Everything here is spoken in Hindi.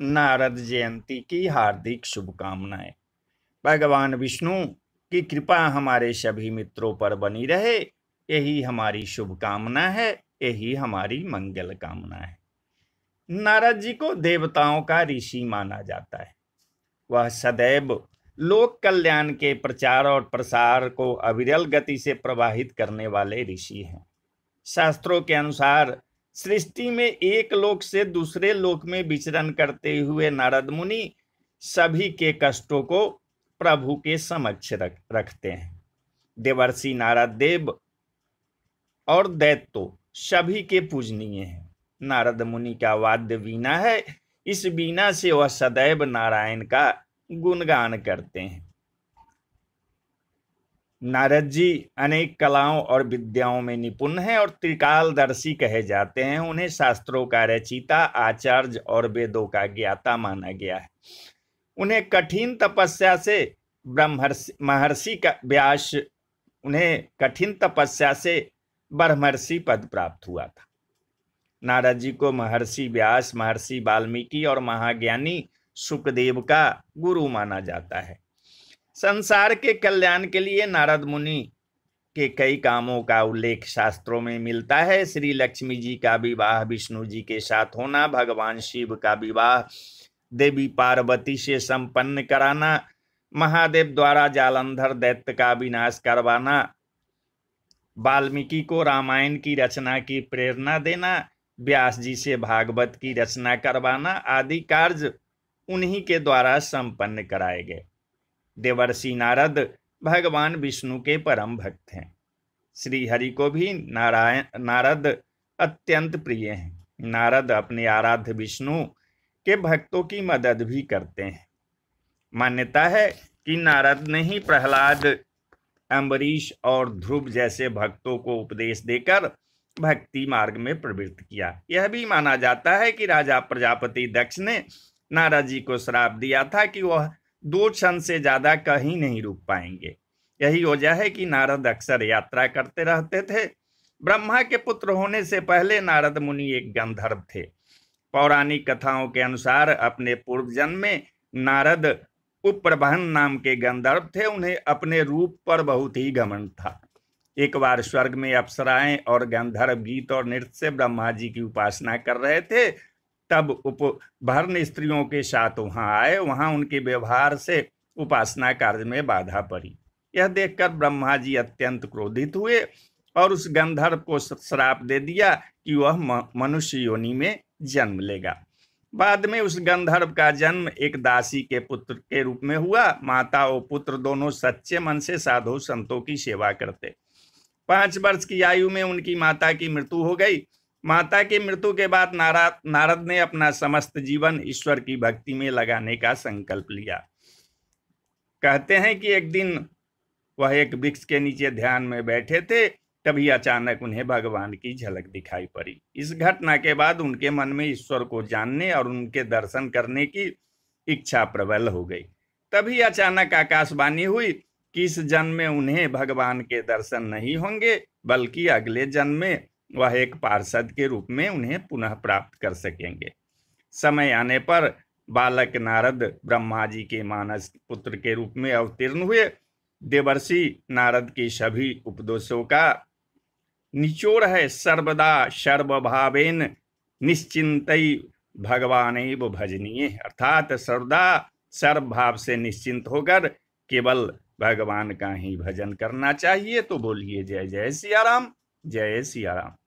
नारद जयंती की हार्दिक शुभकामनाएं भगवान विष्णु की कृपा हमारे सभी मित्रों पर बनी रहे यही हमारी शुभकामना है यही हमारी मंगल कामना है नारद जी को देवताओं का ऋषि माना जाता है वह सदैव लोक कल्याण के प्रचार और प्रसार को अविरल गति से प्रवाहित करने वाले ऋषि हैं शास्त्रों के अनुसार सृष्टि में एक लोक से दूसरे लोक में विचरण करते हुए नारद मुनि सभी के कष्टों को प्रभु के समक्ष रख रखते हैं देवर्षि नारद देव और दैत्यो सभी के पूजनीय हैं नारद मुनि का वाद्य वीणा है इस वीणा से वह सदैव नारायण का गुणगान करते हैं नारद जी अनेक कलाओं और विद्याओं में निपुण हैं और त्रिकालदर्शी कहे जाते हैं उन्हें शास्त्रों का रचिता आचार्य और वेदों का ज्ञाता माना गया है उन्हें कठिन तपस्या से ब्रह्मर्षि महर्षि का व्यास उन्हें कठिन तपस्या से ब्रह्मर्षि पद प्राप्त हुआ था नारद जी को महर्षि व्यास महर्षि वाल्मीकि और महाज्ञानी सुखदेव का गुरु माना जाता है संसार के कल्याण के लिए नारद मुनि के कई कामों का उल्लेख शास्त्रों में मिलता है श्री लक्ष्मी जी का विवाह विष्णु जी के साथ होना भगवान शिव का विवाह देवी पार्वती से संपन्न कराना महादेव द्वारा जालंधर दैत्य का विनाश करवाना वाल्मीकि को रामायण की रचना की प्रेरणा देना व्यास जी से भागवत की रचना करवाना आदि कार्य उन्हीं के द्वारा संपन्न कराए गए देवर्षि नारद भगवान विष्णु के परम भक्त हैं श्री हरि को भी नारायण नारद अत्यंत प्रिय हैं नारद अपने आराध्य विष्णु के भक्तों की मदद भी करते हैं मान्यता है कि नारद ने ही प्रहलाद अम्बरीश और ध्रुव जैसे भक्तों को उपदेश देकर भक्ति मार्ग में प्रवृत्त किया यह भी माना जाता है कि राजा प्रजापति दक्ष ने नारद जी को श्राप दिया था कि वह दो क्षण से ज्यादा कहीं नहीं रुक पाएंगे यही वजह है कि नारद अक्सर यात्रा करते रहते थे ब्रह्मा के पुत्र होने से पहले नारद मुनि एक गंधर्व थे पौराणिक कथाओं के अनुसार अपने पूर्व जन्म में नारद उप्रभन नाम के गंधर्व थे उन्हें अपने रूप पर बहुत ही घमंड था एक बार स्वर्ग में अप्सराएं और गंधर्व गीत और नृत्य से ब्रह्मा जी की उपासना कर रहे थे तब उप भर्ण स्त्रियों के साथ वहाँ आए वहाँ उनके व्यवहार से उपासना कार्य में बाधा पड़ी यह देखकर ब्रह्मा जी अत्यंत क्रोधित हुए और उस गंधर्व को श्राप दे दिया कि वह मनुष्य योनि में जन्म लेगा बाद में उस गंधर्व का जन्म एक दासी के पुत्र के रूप में हुआ माता और पुत्र दोनों सच्चे मन से साधु संतों की सेवा करते पांच वर्ष की आयु में उनकी माता की मृत्यु हो गई माता की मृत्यु के बाद नारद नारद ने अपना समस्त जीवन ईश्वर की भक्ति में लगाने का संकल्प लिया कहते हैं कि एक दिन वह एक वृक्ष के नीचे ध्यान में बैठे थे तभी अचानक उन्हें भगवान की झलक दिखाई पड़ी इस घटना के बाद उनके मन में ईश्वर को जानने और उनके दर्शन करने की इच्छा प्रबल हो गई तभी अचानक आकाशवाणी हुई कि इस जन्म में उन्हें भगवान के दर्शन नहीं होंगे बल्कि अगले जन्म में वह एक पार्षद के रूप में उन्हें पुनः प्राप्त कर सकेंगे समय आने पर बालक नारद ब्रह्मा जी के मानस पुत्र के रूप में अवतीर्ण हुए देवर्षि नारद के सभी उपदोषों का निचोड़ है सर्वदा सर्वभावेन निश्चिंत भगवान एव भजनीय अर्थात सर्वदा सर्वभाव से निश्चिंत होकर केवल भगवान का ही भजन करना चाहिए तो बोलिए जय जय सियाराम जय सियाराम